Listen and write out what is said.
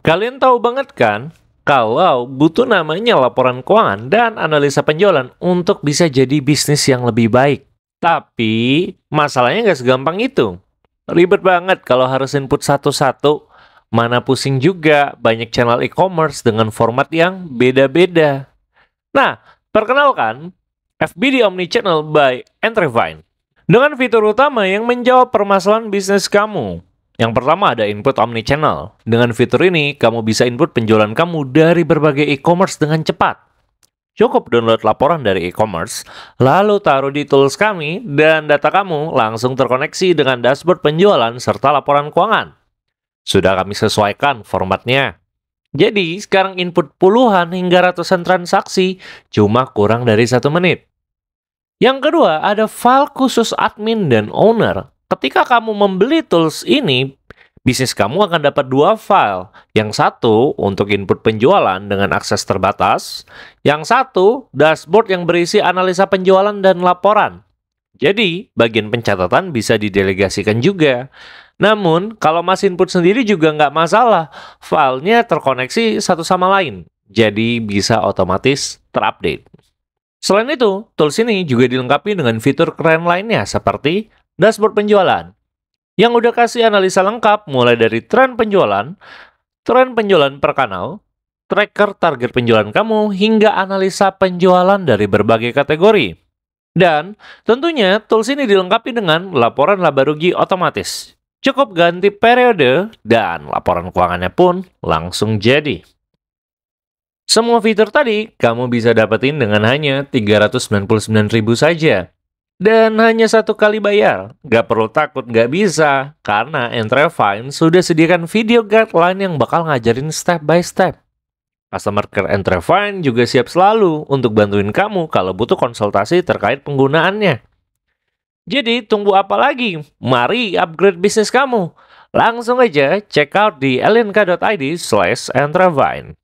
Kalian tahu banget kan kalau butuh namanya laporan keuangan dan analisa penjualan untuk bisa jadi bisnis yang lebih baik. Tapi masalahnya nggak segampang itu. Ribet banget kalau harus input satu-satu. Mana pusing juga banyak channel e-commerce dengan format yang beda-beda. Nah, perkenalkan FBD Channel by Entrevine. Dengan fitur utama yang menjawab permasalahan bisnis kamu, yang pertama ada input omnichannel. Dengan fitur ini, kamu bisa input penjualan kamu dari berbagai e-commerce dengan cepat. Cukup download laporan dari e-commerce, lalu taruh di tools kami, dan data kamu langsung terkoneksi dengan dashboard penjualan serta laporan keuangan. Sudah kami sesuaikan formatnya. Jadi, sekarang input puluhan hingga ratusan transaksi cuma kurang dari satu menit. Yang kedua, ada file khusus admin dan owner. Ketika kamu membeli tools ini, bisnis kamu akan dapat dua file. Yang satu untuk input penjualan dengan akses terbatas, yang satu dashboard yang berisi analisa penjualan dan laporan. Jadi, bagian pencatatan bisa didelegasikan juga. Namun, kalau Mas Input sendiri juga nggak masalah, filenya terkoneksi satu sama lain, jadi bisa otomatis terupdate. Selain itu, tools ini juga dilengkapi dengan fitur keren lainnya seperti dashboard penjualan, yang udah kasih analisa lengkap mulai dari tren penjualan, tren penjualan per kanal, tracker target penjualan kamu, hingga analisa penjualan dari berbagai kategori. Dan tentunya tools ini dilengkapi dengan laporan laba rugi otomatis. Cukup ganti periode dan laporan keuangannya pun langsung jadi. Semua fitur tadi kamu bisa dapetin dengan hanya 399.000 saja. Dan hanya satu kali bayar, gak perlu takut gak bisa, karena Entrefine sudah sediakan video guideline yang bakal ngajarin step by step. Customer Care Entrefine juga siap selalu untuk bantuin kamu kalau butuh konsultasi terkait penggunaannya. Jadi tunggu apa lagi? Mari upgrade bisnis kamu. Langsung aja check out di lnk.id slash entrevine.